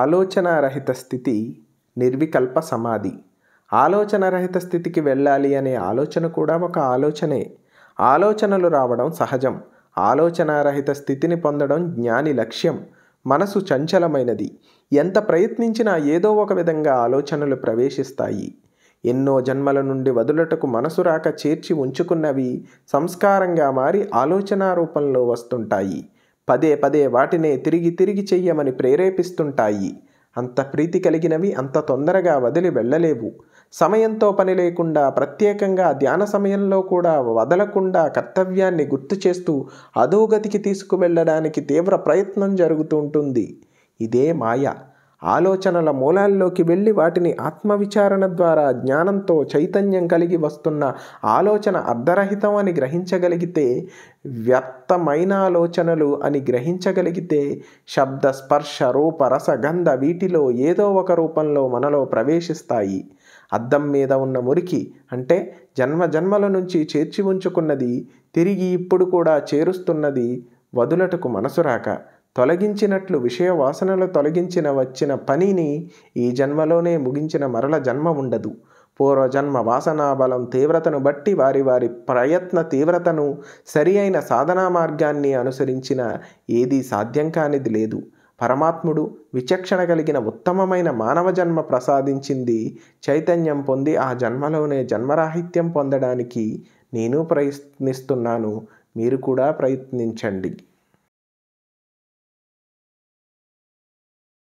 ఆలోచనారహిత స్థితి నిర్వికల్ప సమాధి ఆలోచనరహిత స్థితికి వెళ్ళాలి అనే ఆలోచన కూడా ఒక ఆలోచనే ఆలోచనలు రావడం సహజం ఆలోచనారహిత స్థితిని పొందడం జ్ఞాని లక్ష్యం మనసు చంచలమైనది ఎంత ప్రయత్నించినా ఏదో ఒక విధంగా ఆలోచనలు ప్రవేశిస్తాయి ఎన్నో జన్మల నుండి వదులటకు మనసు రాక చేర్చి ఉంచుకున్నవి సంస్కారంగా మారి ఆలోచన రూపంలో వస్తుంటాయి పదే పదే వాటినే తిరిగి తిరిగి చెయ్యమని ప్రేరేపిస్తుంటాయి అంత ప్రీతి కలిగినవి అంత తొందరగా వదిలి వెళ్ళలేవు సమయంతో పని లేకుండా ప్రత్యేకంగా ధ్యాన సమయంలో కూడా వదలకుండా కర్తవ్యాన్ని గుర్తు చేస్తూ అధోగతికి తీసుకువెళ్ళడానికి తీవ్ర ప్రయత్నం జరుగుతుంటుంది ఇదే మాయ ఆలోచనల మూలాల్లోకి వెళ్ళి వాటిని ఆత్మవిచారణ ద్వారా జ్ఞానంతో చైతన్యం కలిగి వస్తున్న ఆలోచన అర్ధరహితం అని గ్రహించగలిగితే వ్యర్థమైన ఆలోచనలు అని గ్రహించగలిగితే శబ్ద స్పర్శ రూప రసగంధ వీటిలో ఏదో ఒక రూపంలో మనలో ప్రవేశిస్తాయి అద్దం మీద ఉన్న మురికి అంటే జన్మ జన్మల నుంచి చేర్చి ఉంచుకున్నది తిరిగి ఇప్పుడు కూడా చేరుస్తున్నది వదులటకు మనసు రాక తొలగించినట్లు విషయ వాసనలు తొలగించిన వచ్చిన పనిని ఈ జన్మలోనే ముగించిన మరల జన్మ ఉండదు పూర్వజన్మ వాసనాబలం తీవ్రతను బట్టి వారి వారి ప్రయత్న తీవ్రతను సరి అయిన సాధనా మార్గాన్ని అనుసరించిన ఏదీ సాధ్యం కానిది లేదు పరమాత్ముడు విచక్షణ కలిగిన ఉత్తమమైన మానవ జన్మ ప్రసాదించింది చైతన్యం పొంది ఆ జన్మలోనే జన్మరాహిత్యం పొందడానికి నేను ప్రయత్నిస్తున్నాను మీరు కూడా ప్రయత్నించండి